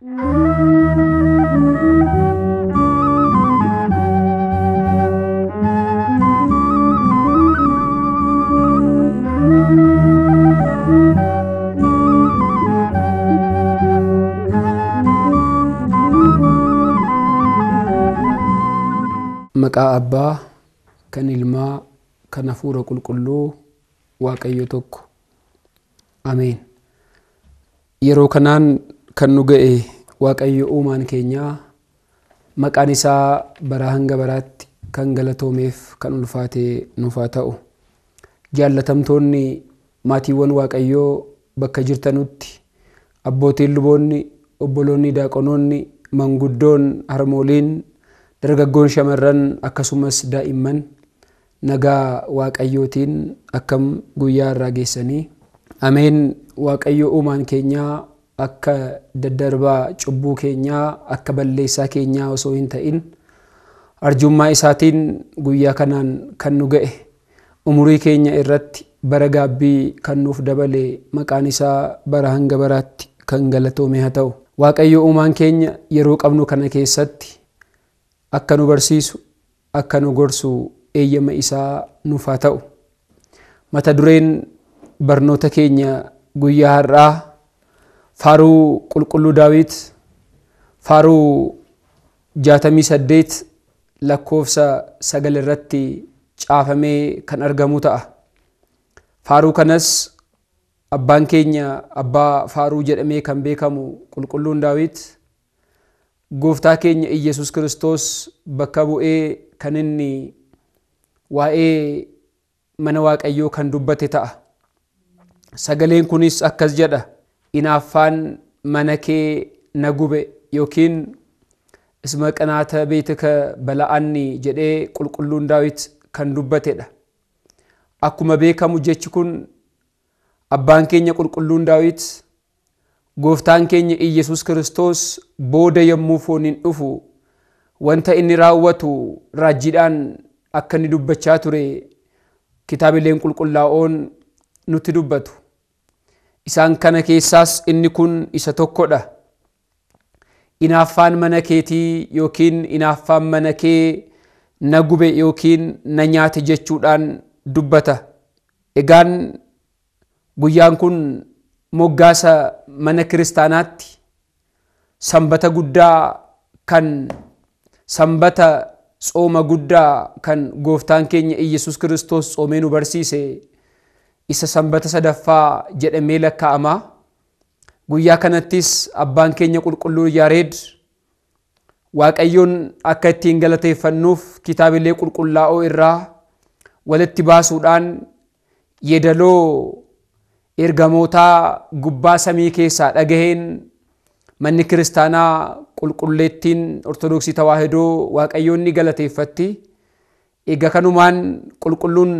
maqaa abbaa kan ilmaa kan afuura qulqulluu waaqayyo tokko ameen yeroo kanaan kan nu ga'e waaqayyo uumaan keenya maqaan isaa baraa hanga baraatti kan galatoomeef kan ulfaate nufaa ta'u jaalatamtoonni maatiiwwan waaqayyoo bakka jirtanutti abbootiin luboonni obboloonni daaqanoonni manguddoon harmooliin dargaggoon shamarran akkasumas daa'imman nagaa waaqayyootiin akkam guyyaa irraa geessanii ameen waaqayyo uumaan keenyaa. akka daddarbaa cubbuu keenyaa akka balleessaa keenyaa osoo hin ta'in arjummaa isaatiin guyyaa kanaan kan nu ga'e umurii keenya irratti bara gaabbii kan nuuf dabale maqaan isaa bara hanga baraatti kan galatoome haa ta'u waaqayyo uumaan keenya yeroo qabnu kana keessatti akka nu barsiisu akka nu gorsu eeyyama isaa nuuf haa ta'u mata dureen barnoota keenya guyyaa har'aa Faaruu qulqulluu daawit faaruu jaatamii saddeet lakkoofsa sagal irratti caafamee kan argamu ta'a. Faaruu kanas abbaan keenya abbaa faaruu jedhamee kan beekamu qulqulluun daawit gooftaa keenya Iyyasuus kiristoos bakka bu'ee kan inni waa'ee mana waaqayyoo kan dubbate ta'a. Sagaleen kunis akkas jedha. inaaffaan mana kee na gube yookiin isma qanaata beetika bala'aanni jedhee qulqulluun daawit kan dubbatedha. Akkuma beekamu jechi kun abbaan keenya qulqulluun daawit gooftaan keenya Iyyasuus kiristoos booda yommuu fooniin dhufu wanta inni raawwatu raajjiidhaan akka inni dubbachaa ture kitaabileen qulqullaa'oon nutti dubbatu. isaan kana keessaas inni kun isa tokkodha inaaffaan mana keetii yookiin inaaffaan mana kee na gube yookiin na nyaate jechuudhaan dubbata egaan guyyaan kun moggaasa mana kiristaanaatti sanbata guddaa kan sanbata tsooma guddaa kan gooftaan keenya iyyasuus kiristoos tsoomee nu barsiise isa sanbata sadaffaa jedhamee lakka'amaa Guyyaa kanattis abbaan keenya qulqulluu Yaareed waaqayyoon akka ittiin galateeffannuuf kitaabilee qulqullaa'oo irraa walitti baasuudhaan yeedaloo ergamootaa gubbaa samii keessaa dhagaheen manni kiristaanaa qulqulleettiin ortodoksii tawaahidoo waaqayyoonni galateeffatti. Egaa kanumaan qulqulluun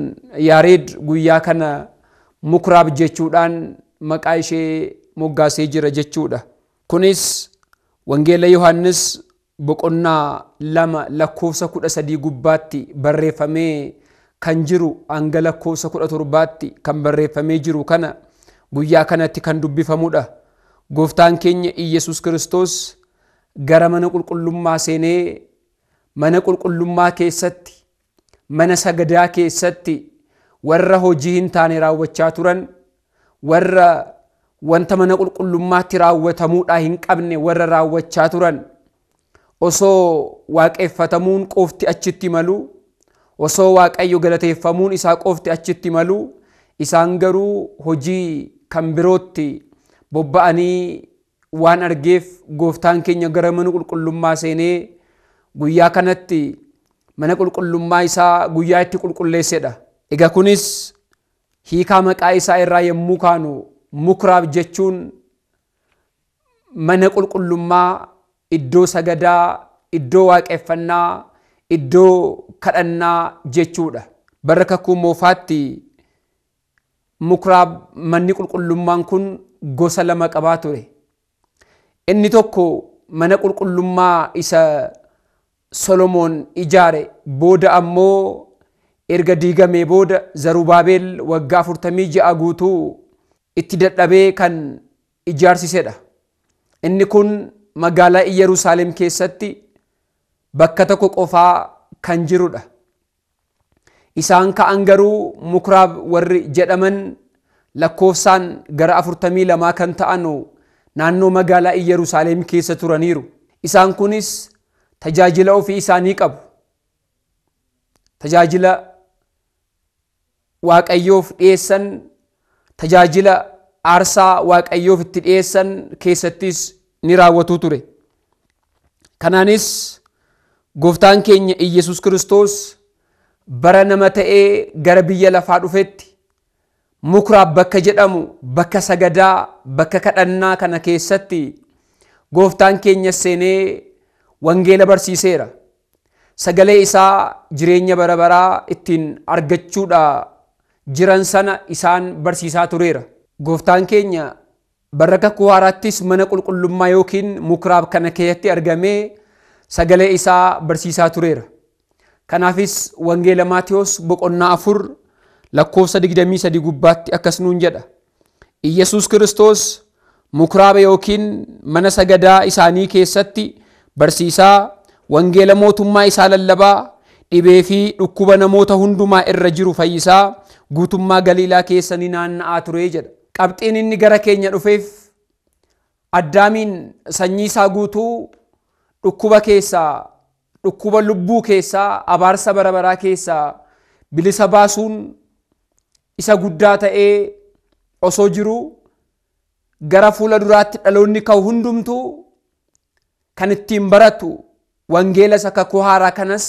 Yaareed guyyaa kana mukuraab jechuudhaan maqaa ishee moggaasee jira jechuudha. Kunis wangeela Yohaannis boqonnaa lama lakkoofsa kudha sadii gubbaatti barreeffamee kan jiru hanga lakkoofsa kudha torbaatti kan barreeffamee jiru kana guyyaa kanatti kan dubbifamudha. Gooftaan keenya Iyyasuus Kiristoos gara mana qulqullummaa seenee mana qulqullummaa keessatti mana sagadaa keessatti warra hojii hin taane raawwachaa turan warra wanta mana qulqullummaatti raawwatamuudha hin qabne warra raawwachaa turan osoo waaqeffatamuun qofti achitti malu osoo waaqayyo galateeffamuun isaa qofti achitti malu isaan garuu hojii kan birootti bobba'anii waan argeef gooftaan keenya gara mana qulqullummaa seenee guyyaa kanatti mana qulqullummaa isaa guyyaa itti qulqulleessedha. Egaa kunis hiikaa maqaa isaa irraa yommuu kaanu mukraab jechuun mana qulqullummaa, iddoo sagadaa, iddoo waaqeffannaa, iddoo kadhannaa jechuudha. Barra kakkuu moofaatti mukraab manni qulqullummaan kun gosa lama qabaa ture. Inni tokko mana qulqullummaa isa Solomoon ijaare booda ammoo erga diigamee booda zarubaabeel waggaa afurtamii ja'a guutuu itti dadhabee kan ijaarsisedha. Inni kun magaalaa Iyyerusaalem keessatti bakka tokko qofaa kan jirudha. Isaan ka'an garuu mukuraab warri jedhaman lakkoofsaan gara afurtamii lamaa kan ta'an naannoo magaalaa Iyyerusaalem keessa turaniiru. Isaan kunis tajaajila ofii isaanii qabu. Tajaajila waaqayyoof dhiyeessan tajaajila aarsaa waaqayyoof itti dhiyeessan keessattis ni raawwatuu ture. Kanaanis gooftaan keenya Iyyasuus Kiristoos bara nama ta'ee gara biyya lafaa dhufetti mukraaf bakka jedhamu bakka sagadaa bakka kadhannaa kana keessatti gooftaan keenya seenee wangeela barsiiseera. Sagalee isaa jireenya bara baraa ittiin argachuudha. jiran sana isaan barsiisaa tureera. Gooftaan keenya barra kakuwaaraattis mana qulqullummaa yookiin mukraab kana keessatti argamee sagalee isaa barsiisaa tureera. Kanaafis wangeela maatios boqonnaa afur lakkoofsa 23 gubbaatti akkas jedha. Iyyesuus Kiristoos mukraaba yookiin mana sagadaa isaanii keessatti barsiisaa wangeela mootummaa isaa lallabaa dhibee fi dhukkuba namoota hundumaa irra jiru fayyisaa guutummaa galiilaa keessa ni naanna'aa ture jedha. Qabxiin inni gara keenya dhufeef addaamiin sanyii isaa guutuu dhukkuba keessaa dhukkuba lubbuu keessaa abaarsa barabaraa keessaa bilisa baasuun isa guddaa ta'ee osoo jiru gara fuula duraatti dhaloonni ka'u hundumtuu kan ittiin baratu wangeela isa kohaaraa haaraa kanas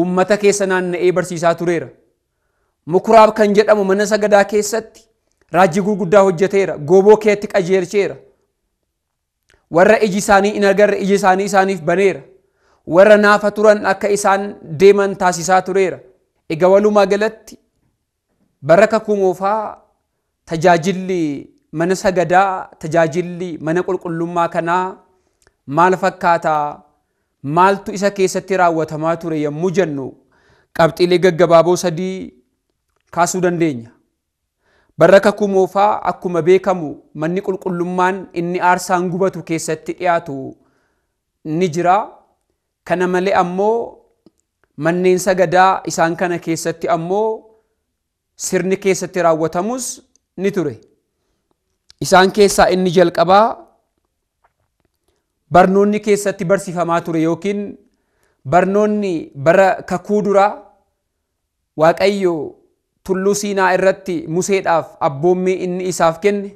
ummata keessa naanna'ee barsiisaa tureera. Mukuraab kan jedhamu mana sagadaa keessatti raajii gurguddaa hojjeteera. Gooboo keetti qajeelcheera. Warra iji isaanii hin iji isaanii isaaniif baneera. Warra naafa turan akka isaan deeman taasisaa tureera. ega walumaa galatti baraka kumoofaa tajaajilli mana sagadaa tajaajilli mana qulqullummaa kanaa maal fakkaataa? maaltu isa keessatti raawwatamaa ture yommuu jennu qabxiilee gaggabaaboo sadii kaasuu dandeenya. Barra kakumoofaa akkuma beekamu manni qulqullummaan inni aarsaan gubatu keessatti dhiyaatu ni jira. Kana malee ammoo manneen sagadaa isaan kana keessatti ammoo sirni keessatti raawwatamus ni ture. Isaan keessaa inni jalqabaa barnoonni keessatti barsiifamaa ture yookiin barnoonni bara kakuu duraa waaqayyo tulluu siinaa irratti museedhaaf abboommii inni isaaf kenne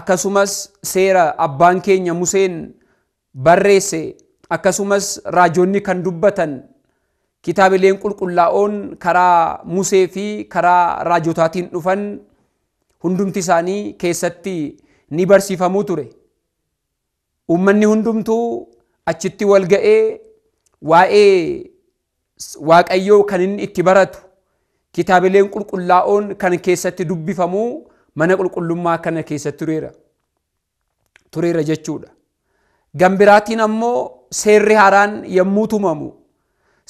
akkasumas seera abbaan keenya museen barreesse akkasumas raajonni kan dubbatan kitaabileen qulqullaa'oon karaa musee fi karaa raajotaatiin dhufan hundumti isaanii keessatti ni barsiifamuu ture. Uummanni hundumtuu achitti wal ga'ee waa'ee Waaqayyoo kan inni itti baratu kitaabileen qulqullaa'oon kan keessatti dubbifamuu mana qulqullummaa kana keessatti tureera. Tureera jechuudha. ganbiraatiin ammoo seerri haaraan yommuu tumamu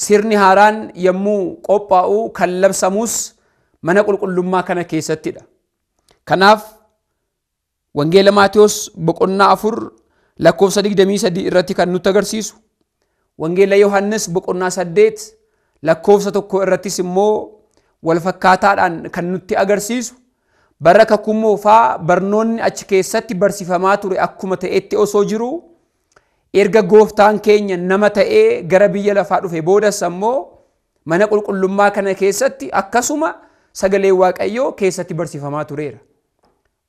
sirni haaraan yommuu qophaa'u kan labsamus mana qulqullummaa kana keessattidha. Kanaaf wangeela maatiyoos boqonnaa afur lakkoofsa 23 irratti kan nutti agarsiisu wangeela Yohaannis boqonnaa saddeet lakkoofsa tokko irrattis immoo walfakkaataadhaan kan nutti agarsiisu barra kakkummoo fa'aa barnoonni achi keessatti barsiifamaa ture akkuma ta'etti osoo jiru erga gooftaan keenya nama ta'ee gara biyya lafaa dhufe boodas ammoo mana qulqullummaa kana keessatti akkasuma sagalee waaqayyoo keessatti barsiifamaa tureera.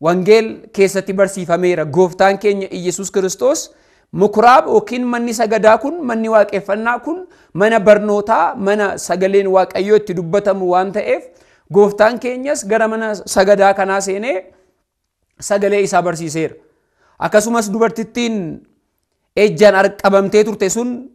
Wangeel keessatti barsiifameera. Gooftaan keenya Iyyasuus Kiristoos mukuraab yookiin manni sagadaa kun manni waaqeffannaa kun mana barnootaa mana sagaleen waaqayyoo itti dubbatamu waan ta'eef gooftaan keenyas gara mana sagadaa kanaa seenee sagalee isaa barsiiseera. Akkasumas dubartittiin ejjaan arqabamtee turte sun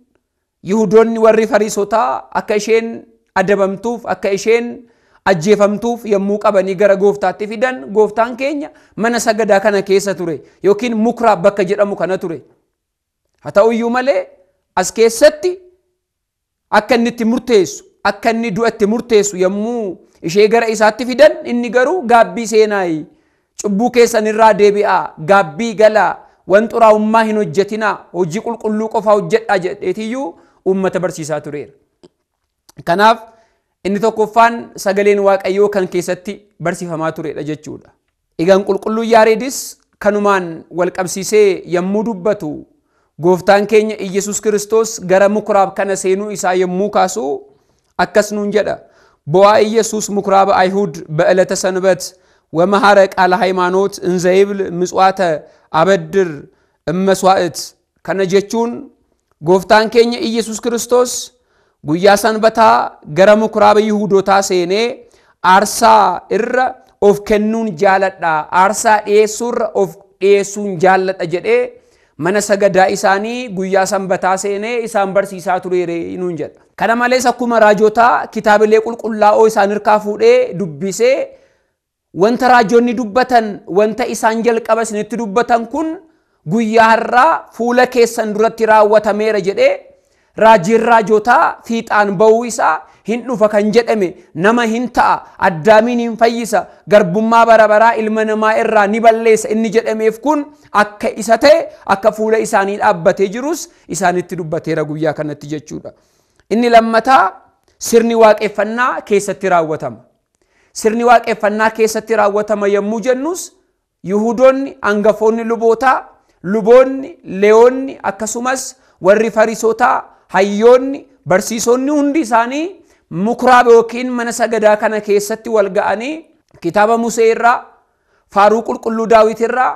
Yihudoonni warri Fariisotaa akka isheen adabamtuuf akka isheen ajjeefamtuuf yommuu qabanii gara gooftaatti fidan gooftaan keenya mana sagadaa kana keessa ture yookiin mukraa bakka jedhamu kana ture haa ta'uyyuu malee as keessatti akka inni itti murteessu akka inni du'a itti murteessu yommuu ishee gara isaatti fidan inni garuu gaabbii seenaayi cubbuu keessan irraa deebi'aa gaabbii galaa wan xuraa'ummaa hin hojjetinaa hojii qulqulluu qofaa hojjedhaa jedheetiyyuu uummata barsiisaa tureera kanaaf inni tokkoffaan sagaleen waaqayyoo kan keessatti barsiifamaa turedha jechuudha. egan qulqulluun yaareedis kanumaan wal qabsiisee yommuu dubbatu gooftaan keenya Iyyasuus Kiristoos gara mukuraab kana seenuu isaa yommuu kaasu akkas nuun jedha. Bo'aa Iyyasuus mukuraaba Ayhuud ba'alata sanbat wamahaara qaala haymaanoot inzayibil mitzwaata abaddir immaswaa'it kana jechuun gooftaan keenya Iyyasuus Kiristoos guyyaa sanbataa gara mukuraa biyya Yihuudootaa seenee aarsaa irra of kennuun jaaladha aarsaa dhiyeessuurra of dhiyeessuun jaaladha jedhee mana sagadaa isaanii guyyaa sanbataa seenee isaan barsiisaa tureere nuun jedha. Kana malees akkuma raajotaa kitaabilee qulqullaa'oo isaan hirkaa fuudhee dubbisee wanta raajonni dubbatan wanta isaan jalqaba isinitti dubbatan kun guyyaa har'aa fuula keessan duratti raawwatameera jedhee raajin raajotaa fiixaan ba'uu isaa hin dhufa kan jedhame nama hin ta'a addaamiin hin fayyisa garbummaa barabaraa baraa ilma namaa irraa ni balleessa inni jedhameef kun akka isa ta'e akka fuula isaanii dhaabbatee jirus isaanitti dubbateera guyyaa kanatti jechuudha. Inni lammataa sirni waaqeffannaa keessatti raawwatama. Sirni waaqeffannaa keessatti raawwatama yommuu jennus Yihudoonni angafoonni lubootaa, luboonni, leeyoonni akkasumas warri farisootaa hayyoonni barsiisonni hundi isaanii mukuraaba yookiin mana sagadaa kana keessatti wal ga'anii kitaaba Musee irraa faaruu qulqulluu daawit irraa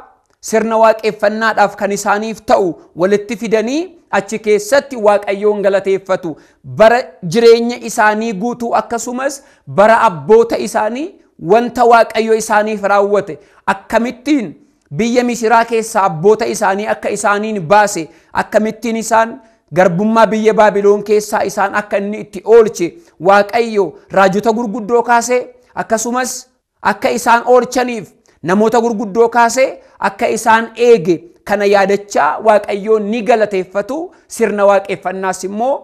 sirna waaqeffannaadhaaf kan isaaniif ta'u walitti fidanii achi keessatti waaqayyoon galateeffatu bara jireenya isaanii guutuu akkasumas bara abboota isaanii wanta waaqayyo isaaniif raawwate akkamittiin biyya misiraa keessa abboota isaanii akka isaaniin baase akkamittiin isaan garbummaa biyya baabiloon keessaa isaan akka inni itti oolche waaqayyo raajota gurguddoo kaase akkasumas akka isaan oolchaniif namoota gurguddoo kaase akka isaan eege kana yaadachaa waaqayyoon ni galateeffatu sirna waaqeffannaas immoo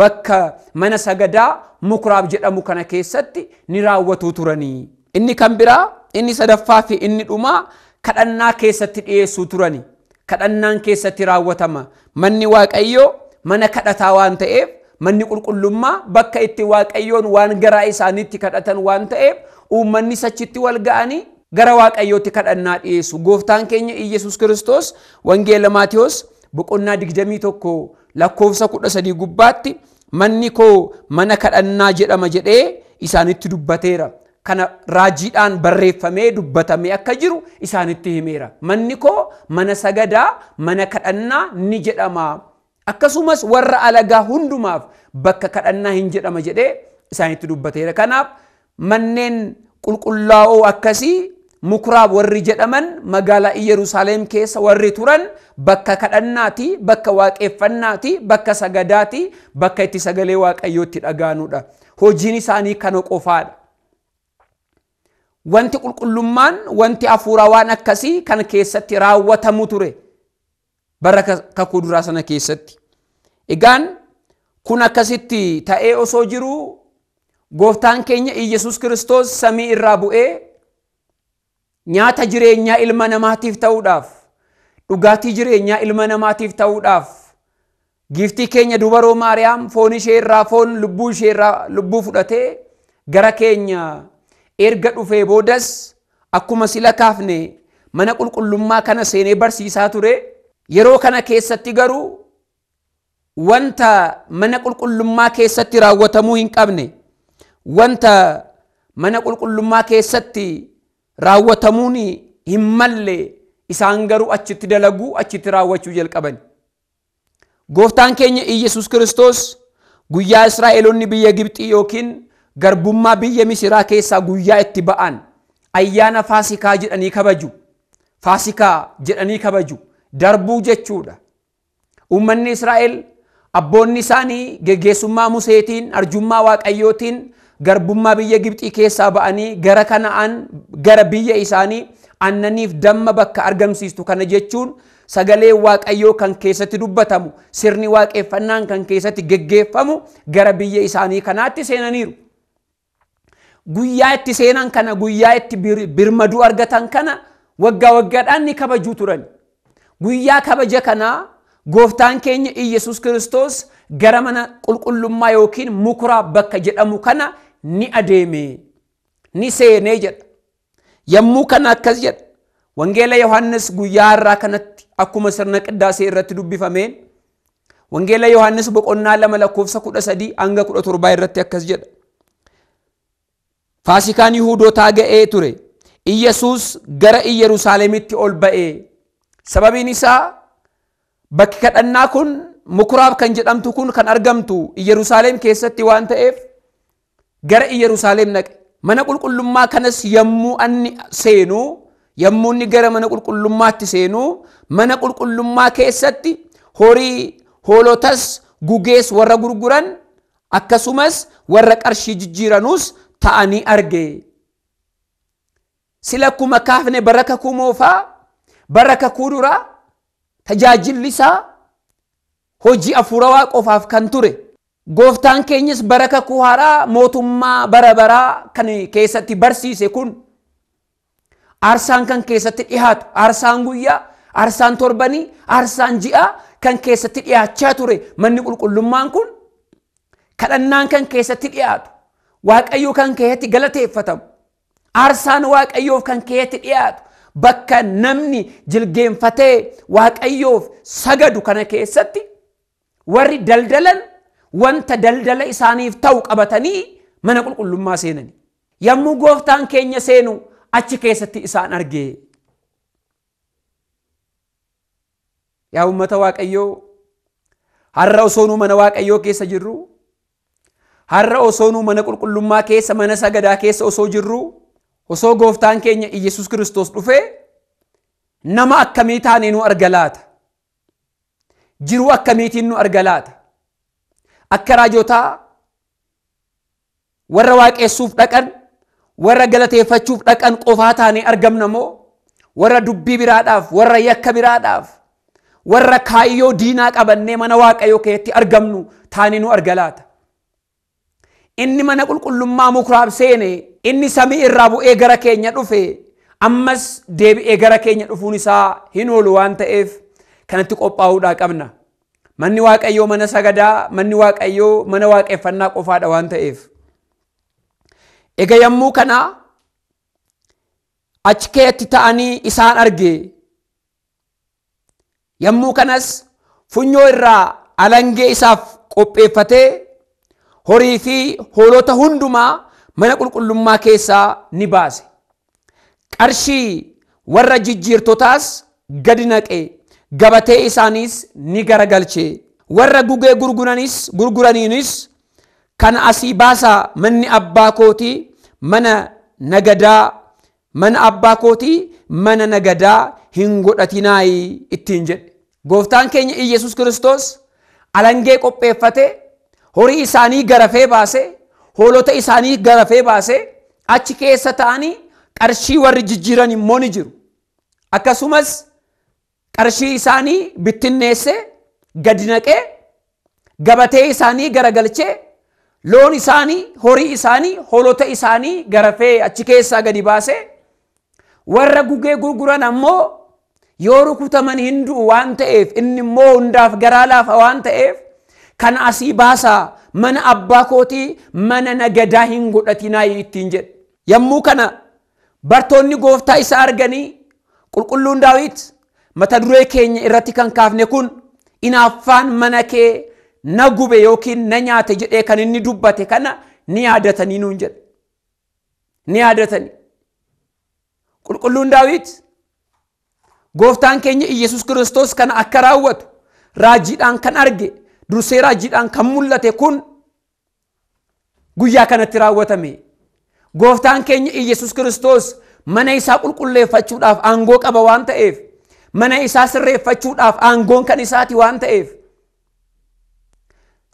bakka mana sagadaa mukraaf jedhamu kana keessatti ni raawwatu turanii. Inni kan biraa inni sadaffaa fi inni dhumaa kadhannaa keessatti dhiyeessuu turani. Kadhannaan keessatti raawwatama. Manni waaqayyoo mana kadhataa waan ta'eef manni qulqullummaa bakka itti waaqayyoon waan garaa isaanitti kadhatan waan ta'eef uummanni sachitti wal ga'anii gara waaqayyootti kadhannaa dhiyeessu. Gooftaan keenya Iyyasuus Kiristoos wangeela Maatiyos boqonnaa tokko lakkoofsa gubbaatti manni koo mana kadhannaa jedhama jedhee isaanitti dubbateera. kana raajiidhaan barreeffamee dubbatame akka jiru isaanitti himeera. Manni koo mana sagadaa, mana kadhannaa ni jedhama. akkasumas warra alagaa hundumaaf bakka kadhannaa hin jedhama jedhee isaanitti dubbateera. Kanaaf manneen qulqullaa'oo akkasii mukuraab warri jedhaman magaalaa Iyyerusaalem keessa warri turan bakka kadhannaati, bakka waaqeffannaati, bakka sagadaati, bakka itti sagalee waaqayyoo waaqayyootti dhagaanudha. Hojiin isaanii kana qofaadha. Wanti qulqullummaan, wanti hafuuraa waan akkasii kan keessatti raawwatamu ture. bara kakuu duraa sana keessatti. Egaan kun akkasitti ta'ee osoo jiruu gooftaan keenya Iyyasuus Kiristoos samii irraa bu'ee nyaata jireenyaa ilma namaatiif ta'uudhaaf dhugaatii jireenyaa ilma namaatiif ta'uudhaaf giiftii keenya dubaroo Maariyaam foon ishee irraa foon lubbuu ishee irraa lubbuu fudhatee gara keenya erga dhufee boodas akkuma sila kaafne mana qulqullummaa kana seenee barsiisaa ture. Yeroo kana keessatti garuu wanta mana qulqullummaa keessatti raawwatamuu hin qabne, wanta mana qulqullummaa keessatti raawwatamuun hin malle isaan garuu achitti dalaguu achitti raawwachuu jalqaban. Gooftaan keenya Iyyasuus Kiristoos guyyaa Israa'eloonni biyya Gibxii yookiin garbummaa biyya Misiraa keessaa guyyaa itti ba'an ayyaana Faasikaa jedhanii kabaju. Faasikaa jedhanii kabaju. darbuu jechuudha. Uummanni Israa'el abboonni isaanii gaggeessummaa Museetiin arjummaa Waaqayyootiin garbummaa biyya Gibxii keessaa ba'anii gara kanaan gara biyya isaanii aannaniif damma bakka argamsiistu kana jechuun sagalee Waaqayyoo kan keessatti dubbatamu sirni waaqeffannaan kan keessatti gaggeeffamu gara biyya isaanii kanaatti seenaniiru. Guyyaa itti seenan kana guyyaa itti birmaduu argatan kana waggaa waggaadhaan ni kabajuu turani. ጉያ ከበጀ ከና ጎፍታን ኬኝ ኢየሱስ ክርስቶስ ገረመነ ቁልቁሉማ ዮኪን ሙኩራ በከ ጀደሙ ከነ ኒ አዴሜ ኒ ሴኔ ጀድ የሙ ከነ አከዝ ወንጌለ ዮሐንስ ጉያ ራ ከነት አኩመ ስርነ ቅዳሴ ረት ዱቢፈሜን ወንጌለ ዮሐንስ በቆና ለመለኮፍሰ ኩደ ሰዲ አንገ ኩደ ቱርባ ረት ያከዝ ፋሲካን ይሁዶ ታገኤ ቱሬ ኢየሱስ ገረ ኢየሩሳሌምቲ ኦልበኤ sababiin isaa bakki kadhannaa kun mukuraaf kan jedhamtu kun kan argamtu iyerusaaleem keessatti waan ta'eef gara iyerusaaleem naqe mana qulqullummaa kanas yommuu anni seenu yommuu inni gara mana qulqullummaatti seenu mana qulqullummaa keessatti horii hoolotas gugees warra gurguran akkasumas warra qarshii jijjiiranuus ta'anii arge silakuma kuma kaafne baraka kumoofaa bara kuduraa tajaajilli isaa hojii afurawaa qofaaf kan ture gooftaan keenyas baraka kuu haraa mootummaa bara baraa kan keessatti barsiise kun aarsaan kan keessatti dhihaatu aarsaan guyyaa aarsaan torbanii aarsaan ji'a kan keessatti dhiyaachaa ture manni qulqullummaan kun kadhannaan kan keessatti dhiyaatu waaqayyoo kan keessatti galateeffatamu aarsaan waaqayyoof kan keessatti dhiyaatu bakka namni jilgeenfatee waaqayyoof sagadu kana keessatti warri daldalan wanta daldala isaaniif ta'u qabatanii mana qulqullummaa seenani. Yammuu gooftaan keenya seenu achi keessatti isaan argee. Yaa uummata waaqayyoo har'a osoonuu mana waaqayyoo keessa jirru har'a osoonuu mana qulqullummaa keessa mana sagadaa keessa osoo jirru osoo gooftaan keenya Iyyasuus Kiristoos dhufee nama akkamii taanee nu arga laata? Jiruu akkamiitin nu arga laata? Akka raajotaa warra waaqessuuf dhaqan, warra galateeffachuuf dhaqan qofaa taanee argamna moo warra dubbii biraadhaaf, warra yakka biraadhaaf, warra kaayyoo diinaa qabannee mana waaqayyoo keessatti argamnu taanee nu arga laata? inni mana qulqullummaa mukuraab inni samii irraa bu'ee gara keenya dhufe ammas deebi'ee gara keenya dhufuun isaa hin oolu waan ta'eef kanatti qophaa'uudhaa qabna. Manni Waaqayyoo mana sagadaa, manni Waaqayyoo mana waaqeffannaa qofaadha waan ta'eef. Egaa yommuu kana achi keetti ta'anii isaan arge. Yommuu kanas funyoo irraa alangee isaaf qopheeffatee horii fi hoolota hundumaa mana qulqullummaa keessaa ni baase. Qarshii warra jijjiirtotaas gadi naqee gabatee isaaniis ni garagalche. Warra gugee gurguranis gurguraniinis kan asii baasaa manni abbaa kootii mana nagadaa mana abbaa kootii mana nagadaa hin godhatinaayi ittiin jedhe. Gooftaan keenya Iyyasuus Kiristoos alangee qopheeffate. horii isaanii garafee baasee hoolota isaanii garafee baasee achi keessa ta'anii qarshii warri jijjiiran immoo ni jiru. Akkasumas qarshii isaanii bittinneessee gad naqee gabatee isaanii garagalchee loon isaanii horii isaanii hoolota isaanii garafee achi keessaa gadi baasee warra gugee gurguran ammoo yoo rukutaman hin du'u waan ta'eef inni immoo hundaaf garaa laafa waan ta'eef kana asii baasaa mana abbaa kootii mana nagadaa hin godhatinaa ittiin jedhe yommuu kana bartoonni gooftaa isa arganii qulqulluun daawit mata duree keenya irratti kan kaafne kun inaaffaan mana kee na gube yookiin na nyaate jedhee kan inni dubbate kana ni yaadatanii nuun jedhe ni yaadatanii qulqulluun daawit gooftaan keenya iyyasuus kiristoos kana akka raawwatu raajiidhaan kan arge durseeraajjiidhaan kan mul'ate kun guyyaa kanatti raawwatame gooftaan keenya iyyasuus kiristoos mana isaa qulqulleeffachuudhaaf aangoo qaba waan ta'eef mana isaa sirreeffachuudhaaf aangoon kan isaati waan ta'eef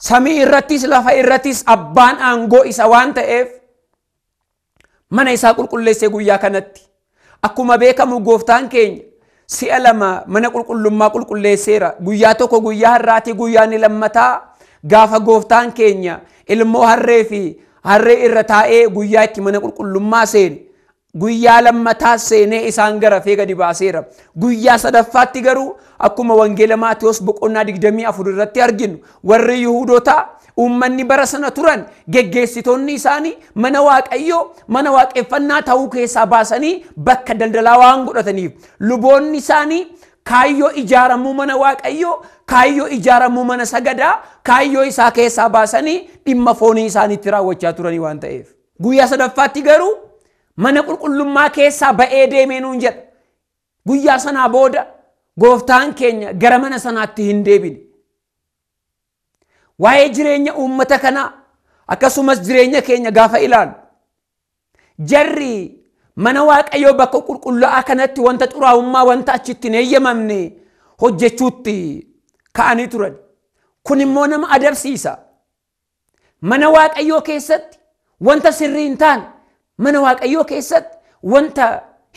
samii irrattis lafa irrattis abbaan aangoo isa waan ta'eef mana isaa qulqulleesse guyyaa kanatti akkuma beekamu gooftaan keenya si'a lama mana qulqullummaa qulqulleesseera guyyaa tokko guyyaa harraati guyyaa lammataa gaafa gooftaan keenya ilmoo harree fi harree irra taa'ee guyyaa itti mana qulqullummaa seene guyyaa lammataa seenee isaan gara fee gadi guyyaa sadaffaatti garuu akkuma wangeela maatiyoos boqonnaa afur irratti arginu warri yihudoota uummanni bara sana turan geggeessitoonni isaanii mana waaqayyoo mana waaqeffannaa ta'uu keessaa baasanii bakka daldalaa waan godhataniif luboonni isaanii kaayyoo ijaaramuu mana waaqayyoo kaayyoo ijaaramuu mana sagadaa kaayyoo isaa keessaa baasanii dhimma foonii isaaniitti raawwachaa turanii waan ta'eef guyyaa sadaffaatti garuu mana qulqullummaa keessaa ba'ee deemee nuun jedha guyyaa sanaa booda gooftaan keenya gara mana sanaatti hin deebine waa'ee jireenya uummata kanaa akkasumas jireenya keenya gaafa ilaalu jarri mana waaqayyoo bakka qulqullaa'aa kanatti wanta xuraawummaa wanta achitti neeyyamamne hojjechuutti ka'anii turan kun immoo nama adabsiisa mana waaqayyoo keessatti wanta sirriin taan mana waaqayyoo keessatti wanta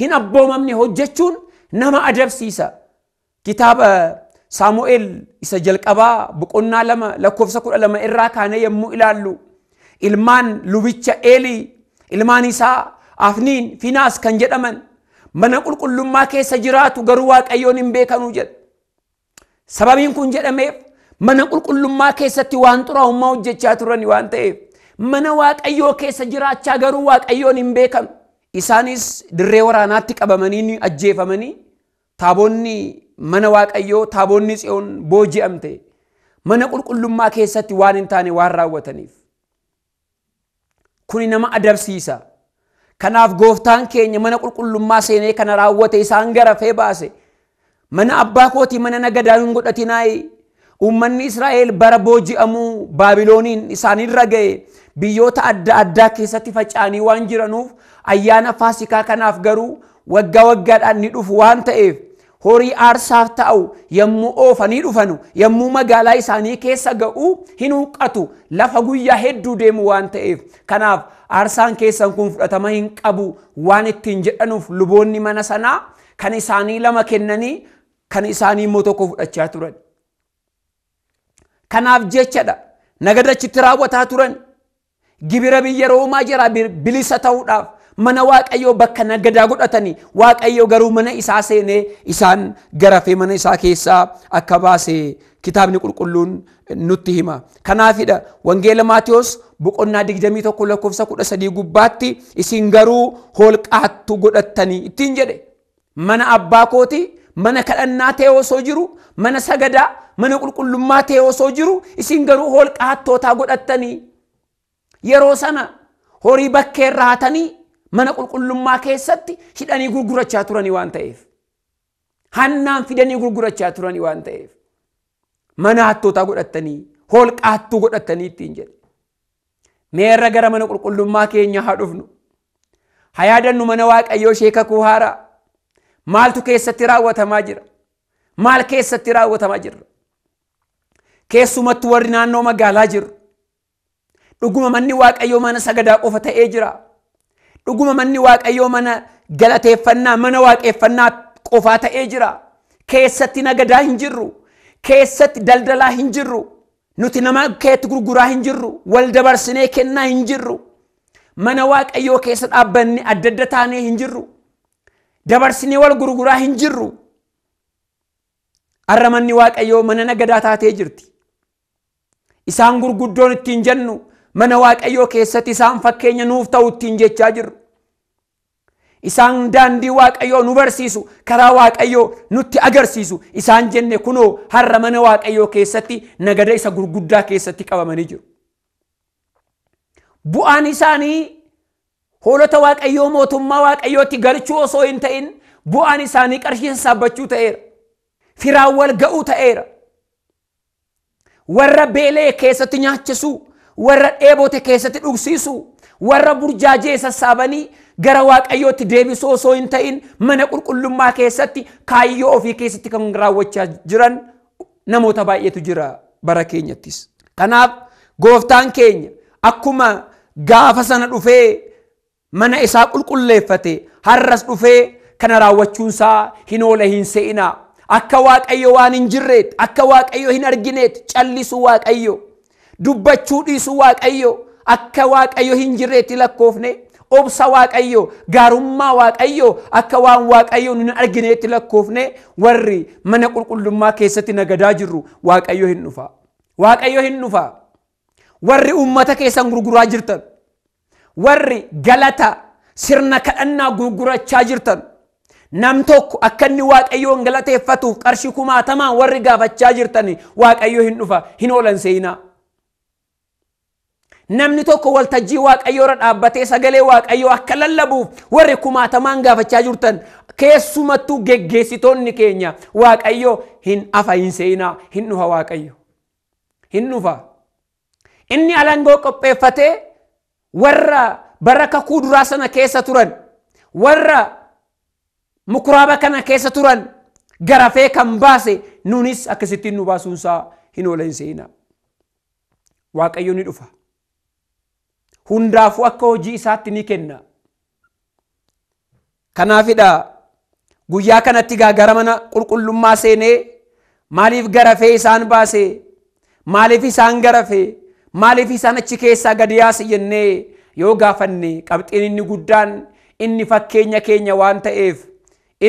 hin abboomamne hojjechuun nama adabsiisa kitaaba ሳሙኤል ኢሰ ጀልቀባ ብቆና ለመ ለኮፍሰ ኩደ ለመ ኢራ ካነ የሙ ኢላሉ ኢልማን ሉቢቸ ኤሊ ኢልማን ኢሳ አፍኒን ፊናስ ከን ጀደመን መነ ቁልቁሉማ ኬሰ ጅራቱ ገሩ ዋቀዮን ሂን ቤከኑ ጀድ ሰበቢን ኩን ጀደሜፍ mana qulqullummaa keessatti waan xuraa'ummaa hojjechaa turan waan ta'eef mana waaqayyoo keessa jiraachaa garuu waaqayyoon hin beekamu. Isaanis dirree waraanaatti qabamanii ajjeefamanii taabonni mana waaqayyoo taaboonni tsiyoon booji'amte mana qulqullummaa keessatti waan hin taane waan raawwataniif kuni nama adabsiisa kanaaf gooftaan keenya mana qulqullummaa seenee kana raawwate isaan garafee baase mana abbaa kootii mana nagadaa hin godhatinaayi ummanni israa'el bara booji'amuu baabilooniin isaanirra ga'e biyyoota adda addaa keessatti faca'anii waan jiranuuf ayyaana faasikaa kanaaf garuu waggaa waggaadhaan ni dhufu waan ta'eef horii aarsaaf ta'u yommuu oofanii dhufanu yommuu magaalaa isaanii keessa ga'uu hin huqqatu lafa guyyaa hedduu deemu waan ta'eef kanaaf aarsaan keessan kun fudhatama hin qabu waan ittiin jedhanuuf luboonni mana sanaa kan isaanii lama kennanii kan isaanii immoo tokko fudhachaa turan. Kanaaf jechadha nagadachitti raawwataa turan gibira biyya roomaa jira bilisa ta'uudhaaf mana waaqayyoo bakka nagadaa godhatanii waaqayyo garuu mana isaa seenee isaan garafee mana isaa keessaa akka baase kitaabni qulqulluun nutti hima. Kanaafidha wangeela Maatiyoos boqonnaa 21 lakkoofsa 13 gubbaatti isin garuu holqaattu godhattanii ittiin jedhe mana abbaa kooti mana kadhannaa ta'e osoo jiru mana sagadaa mana qulqullummaa ta'e osoo jiru isin garuu holqaattootaa godhattanii yeroo sana horii bakkeerra hatanii mana qulqullummaa keessatti hidhanii gurgurachaa turanii waan ta'eef hannaan fidanii gurgurachaa turanii waan ta'eef mana hattootaa godhatanii holqa hattuu godhatanii ittiin jedhe meerra gara mana qulqullummaa keenya haa dhufnu haa yaadannu mana waaqayyoo sheeka kuu haaraa maaltu keessatti raawwatamaa jira maal keessatti raawwatamaa jira keessumattu warri naannoo magaalaa jiru dhuguma manni waaqayyoo mana sagadaa qofa ta'ee jira dhuguma manni waaqayyoo mana galateeffannaa mana waaqeeffannaa qofaa ta'ee jira keessatti nagadaa hin jirru keessatti daldalaa hin jirru nuti nama keetti gurguraa hin jirru wal dabarsinee kennaa hin jirru mana waaqayyoo keessa dhaabbanni adda adda taanee hin jirru dabarsinee wal gurguraa hin jirru har'a manni waaqayyoo mana nagadaa taatee jirti isaan gurguddoon ittiin jennu mana waaqayyoo keessatti isaan fakkeenya nuuf ta'u ittiin jechaa jirru. Isaan daandii waaqayyoo nu barsiisu karaa waaqayyoo nutti agarsiisu isaan jenne kunoo har'a mana waaqayyoo keessatti nagada isa gurguddaa keessatti qabamanii jiru. Bu'aan isaanii hoolota waaqayyoo mootummaa waaqayyootti galchuu osoo hin ta'in bu'aan isaanii qarshii sassaabachuu ta'eera. Firaan wal ga'uu ta'eera. Warra beelee keessatti nyaachisuu. warra dheebote keessatti dhugsiisu warra burjaajee sassaabanii gara waaqayyootti deebisuu osoo hin ta'in mana qulqullummaa keessatti kaayyoo ofii keessatti kan raawwachaa jiran namoota baay'eetu jira bara keenyattis. Kanaaf gooftaan keenya akkuma gaafa sana dhufee mana isaa qulqulleeffate har'as dhufee kana raawwachuunsaa hin oola hin se'inaa akka waaqayyo waan hin jirreet akka waaqayyo hin argineet callisu waaqayyo. dubbachuu dhiisu waaqayyo akka waaqayyo hin jirreetti lakkoofne obsa waaqayyo gaarummaa waaqayyo akka waan waaqayyo nu argineetti lakkoofne warri mana qulqullummaa keessatti nagadaa jirru waaqayyo hin dhufa waaqayyo hin dhufa warri uummata keessan gurguraa jirtan warri galata sirna kadhannaa gurgurachaa jirtan nam tokko akka inni waaqayyoon galateeffatuuf qarshii kumaatamaan warri gaafachaa jirtan waaqayyo hin dhufa hin oolan seenaa namni tokko waltajjii waaqayyoo irra dhaabbatee sagalee waaqayyoo akka lallabuuf warri kumaatamaan gaafachaa jirtan keessumattuu geggeessitoonni keenya waaqayyoo hin afa hin seenaa hin dhufa waaqayyo hin dhufa inni alangoo qopheeffatee warra bara kakuu duraa sana keessa turan warra mukuraaba kana keessa turan garafee kan baase nunis akkasittiin nu baasuunsaa hin oola hin seenaa waaqayyo ni dhufa. hundaafuu akka hojii isaatti ni kenna. Kanaafidha guyyaa kanatti gaagara mana qulqullummaa seenee maaliif garafee isaan baase maaliif isaan garafe maaliif isaan achi keessaa gadi yaase jennee yoo gaafanne qabxiin inni guddaan inni fakkeenya keenya waan ta'eef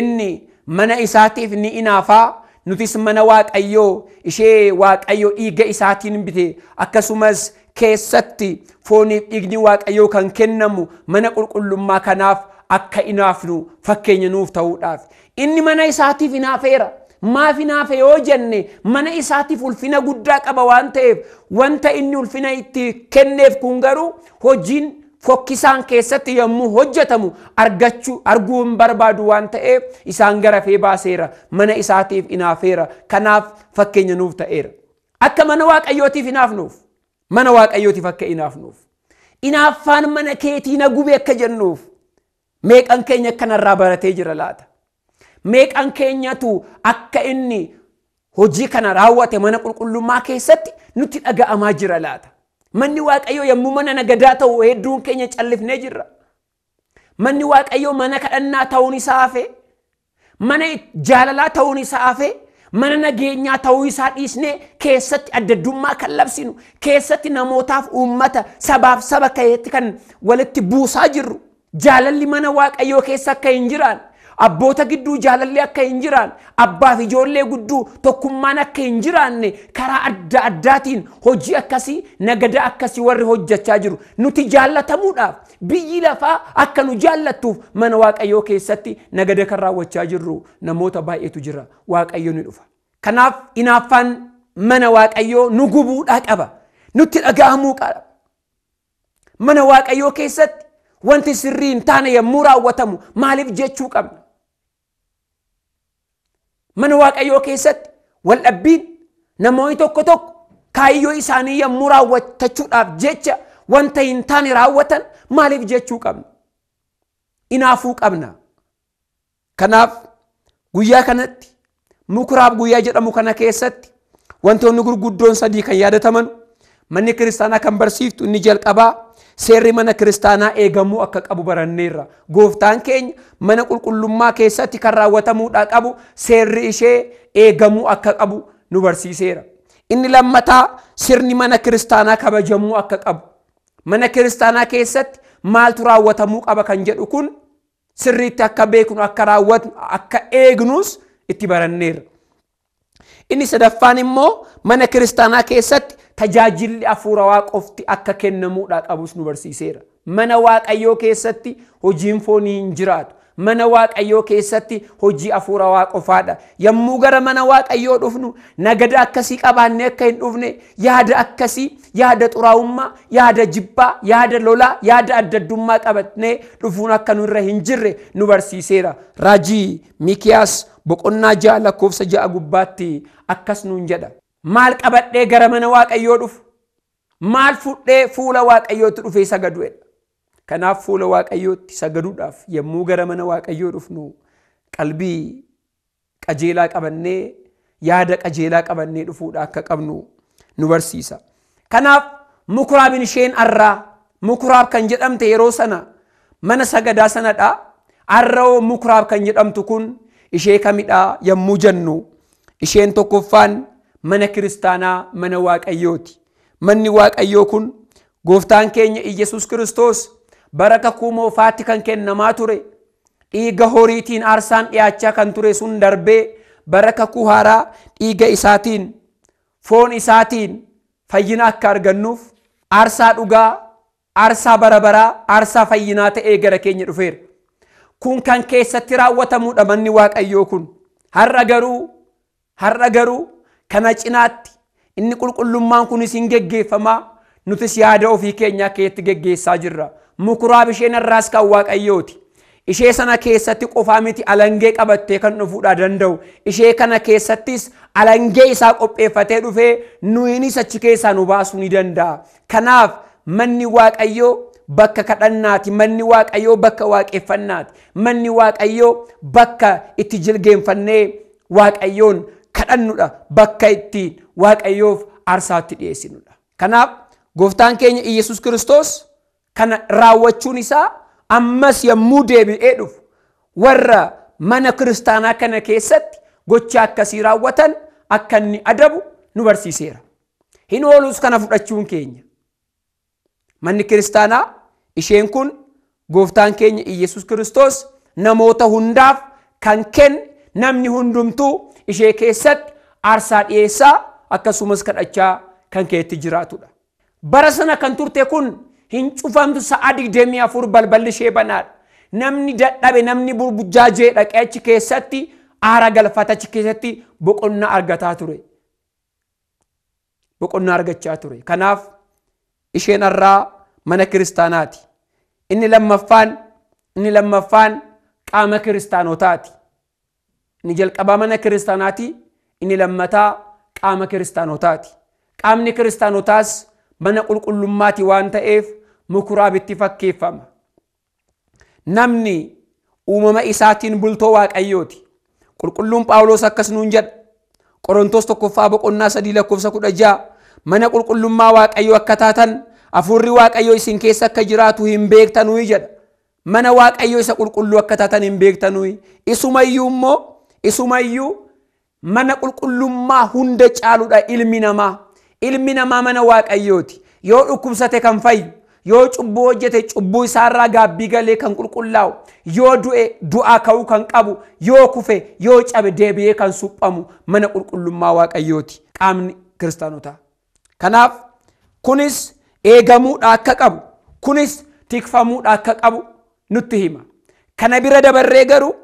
inni mana isaatiif ni inaafaa nutis mana waaqayyoo ishee waaqayyo dhiiga isaatiin bite akkasumas keessatti fooniif dhiigni waaqayyoo kan kennamu mana qulqullummaa kanaaf akka inaafnu fakkeenya nuuf ta'uudhaaf. Inni mana isaatiif inaafeera. Maaf inaafe yoo jenne mana isaatiif ulfina guddaa qaba waan ta'eef wanta inni ulfina itti kenneef kun garuu hojiin fokkisaan keessatti yommuu hojjetamu argachuu arguu barbaadu waan ta'eef isaan garafee baaseera mana isaatiif inaafeera kanaaf fakkeenya nuuf ta'eera akka mana waaqayyootiif inaafnuuf. mana waaqayyootiif akka inaafnuuf inaaffaan mana keetii na gube akka jennuuf meeqan keenya akkanarraa baratee jira laata meeqan keenyatu akka inni hojii kana raawwate mana qulqullummaa keessatti nutti dhaga'amaa jira laata manni waaqayyoo yommuu mana nagadaa ta'u hedduun keenya callifnee jirra manni waaqayyoo mana kadhannaa ta'uun isaa hafee mana jaalalaa ta'uun isaa hafee mana nageenyaa ta'uu isaa dhiisnee keessatti addaddummaa kan labsinu keessatti namootaaf uummata sabaaf saba kayeetti kan walitti buusaa jirru jaalalli mana waaqayyoo keessa akka hin jiraan abboota gidduu jaalalli akka hin jiraan abbaaf ijoollee gudduu tokkummaan akka hin jiraanne karaa adda addaatiin hojii akkasii nagada akkasii warri hojjechaa jiru nuti jaallatamuudhaaf biyyi lafaa akka nu jaallattuuf mana waaqayyoo keessatti nagada kan raawwachaa jirru namoota baay'eetu jira waaqayyo ni dhufa kanaaf inaaffaan mana waaqayyoo nu qaba nutti dhaga'amuu qaba mana waaqayyoo keessatti wanti sirrii hin taane yommuu raawwatamu maaliif jechuu qabna mana waaqayyoo keessatti waldhabbiin namoonni tokko tokko kaayyoo isaanii yommuu raawwattachuudhaaf jecha wanta hin taane raawwatan maaliif jechuu qabna inaafuu qabna kanaaf guyyaa kanatti mukuraaf guyyaa jedhamu kana keessatti wantoonni gurguddoon sadii kan yaadataman manni kiristaanaa kan barsiiftu inni jalqabaa seerri mana kiristaanaa eegamuu akka qabu baranneerra. Gooftaan keenya mana qulqullummaa keessatti kan raawwatamuudhaa qabu seerri ishee eegamuu akka qabu nu barsiiseera. Inni lammataa sirni mana kiristaanaa kabajamuu akka qabu. Mana kiristaanaa keessatti maaltu raawwatamuu qaba kan jedhu kun sirriitti akka beeknu akka raawwatnu akka eegnus itti baranneerra. Inni sadaffaan immoo mana kiristaanaa keessatti tajaajilli afuurawaa waaqofti akka kennamuudha qabus nu barsiiseera. Mana waaqayyoo keessatti hojiin foonii hin jiraatu. Mana waaqayyoo keessatti hojii afuurawaa waaqofaadha. Yommuu gara mana waaqayyoo dhufnu nagada akkasii qabaannee akka hin dhufne yaada akkasii yaada xuraawummaa yaada jibbaa, yaada lolaa, yaada adda addummaa qabatnee dhufuun akka nurra hin jirre nu barsiiseera. Raajii Mikiyaas boqonnaa ja'a lakkoofsa ja'a gubbaatti akkas nuun jedha. maal qabadhee gara mana waaqayyoo dhufu maal fudhee fuula waaqayyootti dhufee sagadu'edha. Kanaaf fuula waaqayyootti sagaduudhaaf yommuu gara mana waaqayyoo dhufnu qalbii qajeelaa qabannee yaada qajeelaa qabannee dhufuudha akka qabnu nu barsiisa. Kanaaf mukuraabin isheen arraa mukuraab kan jedhamte yeroo sana mana sagadaa sanadha. Arraoo mukuraab kan jedhamtu kun ishee kamidha yommuu jennu isheen tokkoffaan mana kiristaanaa mana waaqayyooti. Manni waaqayyoo kun gooftaan keenya Iyyasuus Kiristoos baraka kuumoofaatti kan kennamaa ture. Dhiiga horiitiin aarsaan dhiyaachaa kan ture sun darbee baraka kakuu haaraa dhiiga isaatiin foon isaatiin fayyina akka argannuuf aarsaa dhugaa, aarsaa barabaraa, aarsaa fayyinaa ta'ee gara keenya dhufeera. Kun kan keessatti raawwatamudha manni waaqayyoo kun. har'a garuu kana cinaatti inni qulqullummaan kun isin geggeeffamaa nutis yaada ofii keenya keetti geggeessaa jirra mukuraab isheen kan waaqayyooti ishee sana keessatti qofaa miti alangee qabattee kan dhufuudha danda'u ishee kana keessattis alangee isaa qopheeffatee dhufee nuyinis achi keessaa nu baasuu ni danda'a kanaaf manni waaqayyoo bakka kadhannaati manni waaqayyoo bakka waaqeffannaati manni waaqayyoo bakka itti jilgeenfannee waaqayyoon kadhannudha bakka ittiin waaqayyoof aarsaatti dhiyeessinudha. Kanaaf gooftaan keenya Iyyasuus Kiristoos kana raawwachuun isaa ammas yommuu deebi'ee dhufu warra mana kiristaanaa kana keessatti gocha akkasii raawwatan akka inni adabu nu barsiiseera. Hin oolus kana fudhachuun keenya. Manni kiristaanaa isheen kun gooftaan keenya Iyyasuus Kiristoos namoota hundaaf kan kennu namni hundumtuu ishee keessatti aarsaa dhiyeessaa akkasumas kadhachaa kan keetti jiraatudha. Bara sana kan turte kun hin cufamtu sa'a digdamii afur balballi ishee banaadha. Namni dadhabe namni burbujaajee dhaqee achi keessatti aara galfatachi achi keessatti boqonnaa argataa ture. Boqonnaa argachaa ture. Kanaaf isheen arraa mana kiristaanaati. Inni lammaffaan inni lammaffaan qaama kiristaanotaati. inni jalqabaa mana kiristaanaati. Inni lammataa qaama kiristaanotaati. Qaamni kiristaanotaas mana qulqullummaatii waan ta'eef mukuraabatti fakkeeffama. Namni uumama isaatiin bultoo waaqayyooti. Qulqulluun Phaawulos akkas nuun jedha. Qorontos tokkoffaa boqonnaa sadii lakkoofsa kudha ja'a mana qulqullummaa waaqayyoo akka taatan hafuurri waaqayyoo isin keessa akka jiraatu hin beektanuu jedha. Mana waaqayyoo isa qulqulluu akka taatan hin beektanuu. Isumayyuu immoo Isumayyuu mana qulqullummaa hunda caaludha ilmi namaa. Ilmi namaa mana waaqayyooti. Yoo dhukkubsate kan fayyu, yoo cubbuu hojjete cubbuu isaarraa gaabbii galee kan qulqullaa'u, yoo du'e du'aa ka'uu kan qabu, yoo kufe, yoo cabe deebi'ee kan suphamu mana qulqullummaa waaqayyooti. Qaamni kiristaanotaa. Kanaaf kunis eegamuudha akka qabu, kunis tikfamuudha akka qabu nutti hima. Kana bira dabarree garuu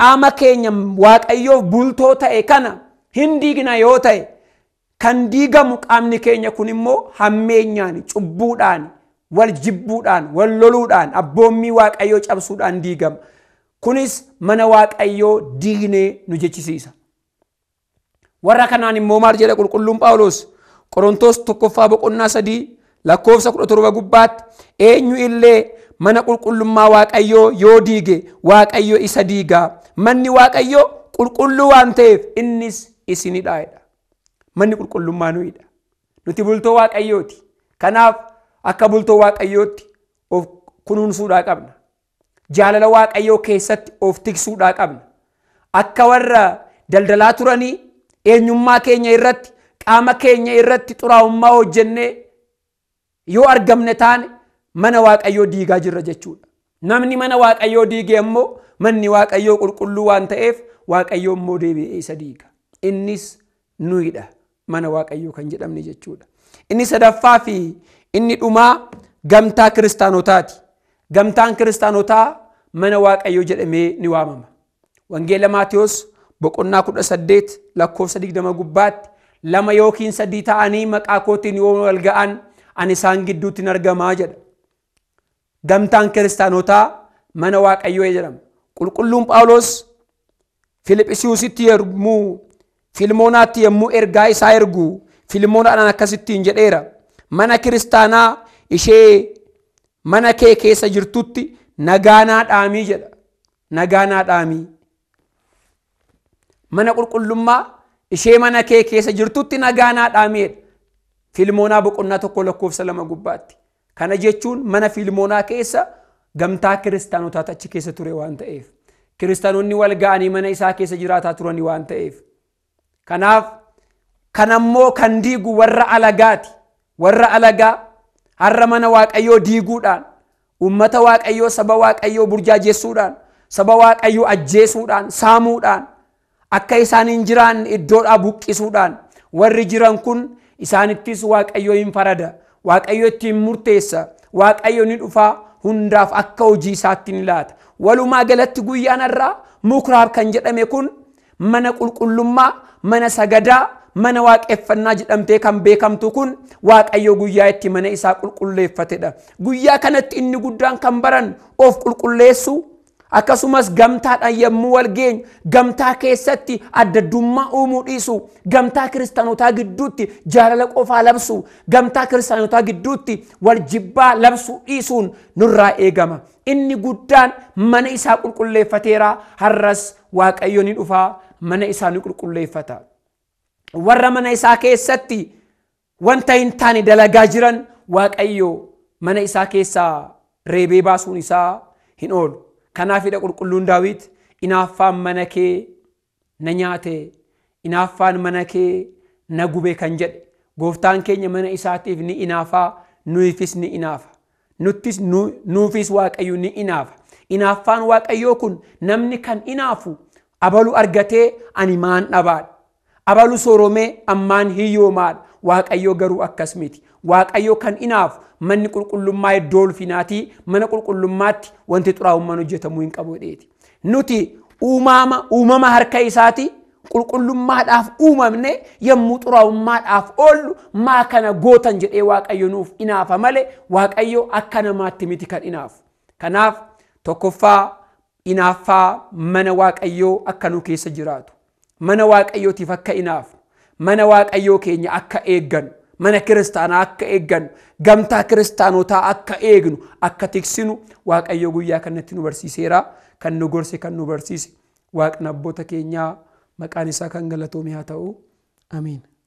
qaama keenya waaqayyoof bultoo ta'e kana hin diigna yoo ta'e kan diigamu qaamni keenya kun immoo hammeenyaan cubbuudhaan wal jibbuudhaan wal loluudhaan abboommii waaqayyoo cabsuudhaan diigama kunis mana waaqayyoo diignee nu jechisiisa warra kanaan immoo maal jedha qulqulluun phaawulos qorontos tokkoffaa boqonnaa sadii lakkoofsa kudha torba gubbaatti eenyu illee mana qulqullummaa waaqayyoo yoo diige waaqayyo isa diigaa manni waaqayyo qulqulluu waan ta'eef innis isinidha manni qulqullummaa nuyidha nuti bultoo waaqayyooti kanaaf akka bultoo waaqayyootti of kunuunsuudhaa qabna jaalala waaqayyoo keessatti of tiksuudhaa qabna akka warra daldalaa turanii eenyummaa keenya irratti qaama keenya irratti xuraa'ummaa hojjennee yoo argamne taane mana waaqayyoo diigaa jirra jechuudha. Namni mana waaqayyoo diige immoo manni waaqayyoo qulqulluu waan ta'eef waaqayyoo immoo deebi'ee isa diiga. Innis nuyidha mana waaqayyoo kan jedhamne jechuudha. Inni sadaffaa fi inni dhumaa gamtaa kiristaanotaati. Gamtaan kiristaanotaa mana waaqayyoo jedhamee ni waamama. Wangeela Maatiyoos boqonnaa kudha saddeet lakkoofsa digdama gubbaatti lama yookiin sadii ta'anii maqaa kootiin yoo wal ga'an isaan gidduutti argamaa jedha. gamtaan kiristaanotaa mana waaqayyoo jedhama. Qulqulluun Phaawulos Filiphisiusitti yommuu Filmoonaatti yommuu ergaa isaa ergu Filmoonaadhaan akkasittiin jedheera. Mana kiristaanaa ishee mana kee keessa jirtutti nagaanaa dhaamii jedha. Nagaanaa dhaamii. Mana qulqullummaa ishee mana kee keessa jirtutti nagaanaa dhaamii jedha. Filmoonaa boqonnaa tokko lakkoofsa lama gubbaatti. Kana jechuun mana Filmoonaa keessa gamtaa kiristaanotaat achi keessa ture waan ta'eef kiristaanonni wal ga'anii mana isaa keessa jiraataa turanii waan ta'eef kanaaf kanammoo kan diigu warra alagaati warra alagaa har'a mana waaqayyoo diiguudhaan ummata waaqayyoo saba waaqayyoo burjaajessuudhaan saba waaqayyoo ajjeesuudhaan saamuudhaan akka isaan hin jiraanne iddoodhaa buqqisuudhaan warri jiran kun isaanittis waaqayyoo hin farada. waaqayyo ittiin murteessa waaqayyo ni dhufaa hundaaf akka hojii isaatti ilaata laata walumaa galatti guyyaan irraa mukraar kan jedhame kun mana qulqullummaa mana sagadaa mana waaqeffannaa jedhamtee kan beekamtu kun waaqayyo guyyaa itti mana isaa qulqulleeffatedha guyyaa kanatti inni guddaan kan baran of qulqulleessu akkasumas gamtaadhaan yommuu wal geenyu gamtaa keessatti addaddummaa uumuu dhiisu gamtaa kiristaanotaa gidduutti jaalala qofaa labsu gamtaa kiristaanotaa gidduutti wal jibbaa labsu dhiisuun nurraa eegama inni guddaan mana isaa qulqulleeffateera har'as waaqayyo ni dhufaa mana isaa ni qulqulleeffata warra mana isaa keessatti wanta hin taane dalagaa jiran waaqayyo mana isaa keessaa reebee baasuun isaa hin oolu Kanaafidha qulqulluun daawit inaaffaan mana kee na nyaate inaaffaan mana kee na gubee kan jedhe gooftaan keenya mana isaatiif ni inaafaa nuufis ni inaafa nuttis nuufis waaqayyu ni inaafa inaaffaan waaqayyoo kun namni kan inaafu abalu argatee ani maan dhabaadha abalu sooromee ammaan hiyyoomaadha waaqayyoo garuu akkas miti waaqayyoo kan inaaf manni qulqullummaa iddoo mana qulqullummaatti wanti xuraa'ummaan hojjetamuu hin qabu dheeti. Nuti uumama harka isaati qulqullummaadhaaf uumamne yommuu xuraa'ummaadhaaf oollu maa kana gootan jedhee waaqayyo nuuf inaafa malee waaqayyo akka namaatti miti kan inaafu. Kanaaf tokkoffaa inaaffaa mana waaqayyoo akka nu keessa jiraatu mana waaqayyootiif akka inaafnu mana waaqayyoo keenya akka eeggannu mana kiristaanaa akka eeggannu gamtaa kiristaanotaa akka eegnu akka tiksinu waaqayyo guyyaa kanatti nu barsiiseera kan nu gorse kan nu barsiise waaqna abboota keenyaa maqaan isaa kan galatoomiyaa haa amiin.